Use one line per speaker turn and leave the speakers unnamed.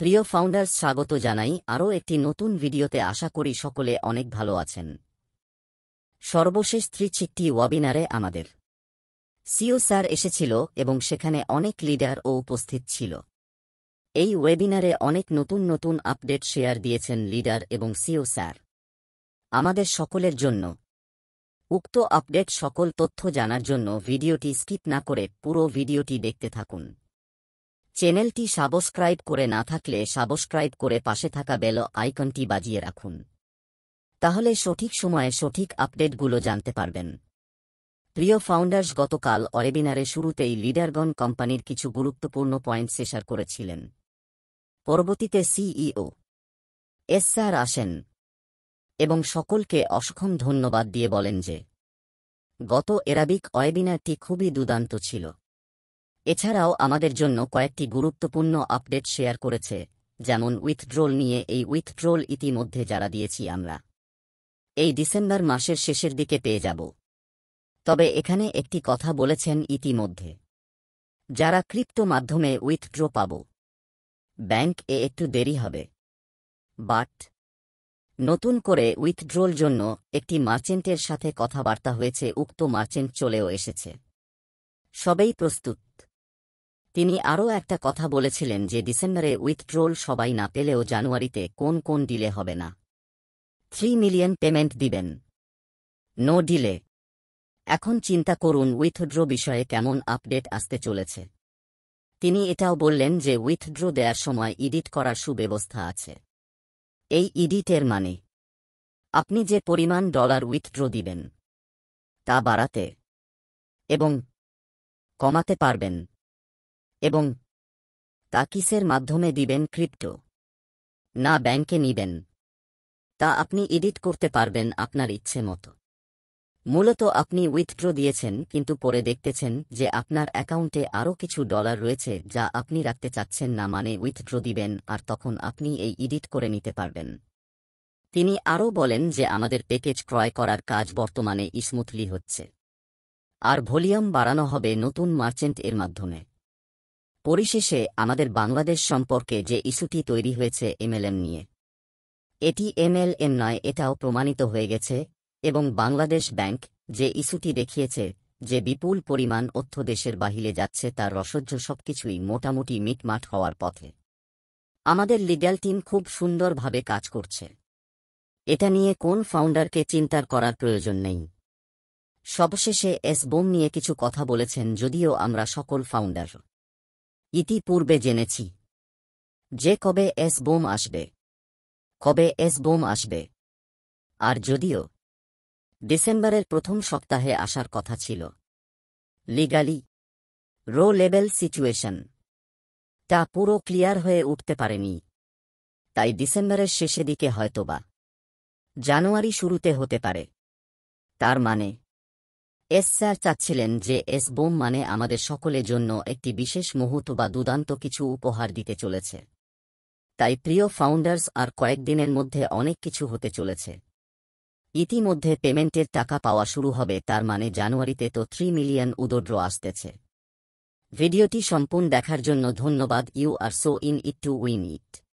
প্রিয় ফাউন্ডার স্বাগত জানাই আরও একটি নতুন ভিডিওতে আশা করি সকলে অনেক ভালো আছেন সর্বশেষ ত্রিচিকটি ওয়াবিনারে আমাদের সিও স্যার এসেছিল এবং সেখানে অনেক লিডার ও উপস্থিত ছিল এই ওয়েবিনারে অনেক নতুন নতুন আপডেট শেয়ার দিয়েছেন লিডার এবং সিও স্যার আমাদের সকলের জন্য উক্ত আপডেট সকল তথ্য জানার জন্য ভিডিওটি স্কিপ না করে পুরো ভিডিওটি দেখতে থাকুন চ্যানেলটি সাবস্ক্রাইব করে না থাকলে সাবস্ক্রাইব করে পাশে থাকা বেল আইকনটি বাজিয়ে রাখুন তাহলে সঠিক সময়ে সঠিক আপডেটগুলো জানতে পারবেন প্রিয় ফাউন্ডার্স গতকাল অরেবিনারে শুরুতেই লিডারগন কোম্পানির কিছু গুরুত্বপূর্ণ পয়েন্ট শেষার করেছিলেন পরবর্তীতে সিইও এস স্যার আসেন এবং সকলকে অসক্ষম ধন্যবাদ দিয়ে বলেন যে গত এরাবিক অয়েবিনারটি খুবই দুদান্ত ছিল এছাড়াও আমাদের জন্য কয়েকটি গুরুত্বপূর্ণ আপডেট শেয়ার করেছে যেমন উইথড্রোল নিয়ে এই উইথড্রোল ইতিমধ্যে যারা দিয়েছি আমরা এই ডিসেম্বর মাসের শেষের দিকে পেয়ে যাব তবে এখানে একটি কথা বলেছেন ইতিমধ্যে যারা ক্রিপ্টো মাধ্যমে উইথড্রো পাব ব্যাংক এ একটু দেরি হবে বাট নতুন করে উইথড্রোল জন্য একটি মার্চেন্টের সাথে কথাবার্তা হয়েছে উক্ত মার্চেন্ট চলেও এসেছে সবেই প্রস্তুত তিনি আরও একটা কথা বলেছিলেন যে ডিসেম্বরে উইথড্রোল সবাই না পেলেও জানুয়ারিতে কোন কোন ডিলে হবে না থ্রি মিলিয়ন পেমেন্ট দিবেন নো ডিলে এখন চিন্তা করুন উইথড্রো বিষয়ে কেমন আপডেট আসতে চলেছে তিনি এটাও বললেন যে উইথড্রো দেওয়ার সময় ইডিট করার সুব্যবস্থা আছে এই ইডিটের মানে আপনি যে পরিমাণ ডলার উইথড্রো দিবেন তা বাড়াতে এবং কমাতে পারবেন এবং তাকিসের মাধ্যমে দিবেন ক্রিপ্টো না ব্যাংকে নিবেন তা আপনি এডিট করতে পারবেন আপনার ইচ্ছে মতো মূলত আপনি উইথড্র দিয়েছেন কিন্তু পরে দেখতেছেন যে আপনার অ্যাকাউন্টে আরও কিছু ডলার রয়েছে যা আপনি রাখতে চাচ্ছেন না মানে উইথড্র দিবেন আর তখন আপনি এই এডিট করে নিতে পারবেন তিনি আরও বলেন যে আমাদের প্যাকেজ ক্রয় করার কাজ বর্তমানে স্মুথলি হচ্ছে আর ভলিউম বাড়ানো হবে নতুন মার্চেন্ট এর মাধ্যমে পরিশেষে আমাদের বাংলাদেশ সম্পর্কে যে ইস্যুটি তৈরি হয়েছে এমএলএম নিয়ে এটি এমএলএম নয় এটাও প্রমাণিত হয়ে গেছে এবং বাংলাদেশ ব্যাংক যে ইস্যুটি দেখিয়েছে যে বিপুল পরিমাণ অর্থ দেশের বাহিরে যাচ্ছে তার রসহ্য সবকিছুই মোটামুটি মিটমাট হওয়ার পথে আমাদের লিগ্যাল টিম খুব সুন্দরভাবে কাজ করছে এটা নিয়ে কোন ফাউন্ডারকে চিন্তার করার প্রয়োজন নেই সবশেষে এস বোম নিয়ে কিছু কথা বলেছেন যদিও আমরা সকল ফাউন্ডার ইতিপূর্বে জেনেছি যে কবে এস বোম আসবে কবে এস বোম আসবে আর যদিও ডিসেম্বরের প্রথম সপ্তাহে আসার কথা ছিল লিগালি রো লেভেল সিচুয়েশন তা পুরো ক্লিয়ার হয়ে উঠতে পারেনি তাই ডিসেম্বরের শেষে দিকে হয়তোবা জানুয়ারি শুরুতে হতে পারে তার মানে এস স্যার চাচ্ছিলেন যে এস বোম মানে আমাদের সকলের জন্য একটি বিশেষ মুহূর্ত বা দুদান্ত কিছু উপহার দিতে চলেছে তাই প্রিয় ফাউন্ডার্স আর কয়েকদিনের মধ্যে অনেক কিছু হতে চলেছে ইতিমধ্যে পেমেন্টের টাকা পাওয়া শুরু হবে তার মানে জানুয়ারিতে তো থ্রি মিলিয়ন উদোড্র আসতেছে ভিডিওটি সম্পূর্ণ দেখার জন্য ধন্যবাদ you are so in it to win it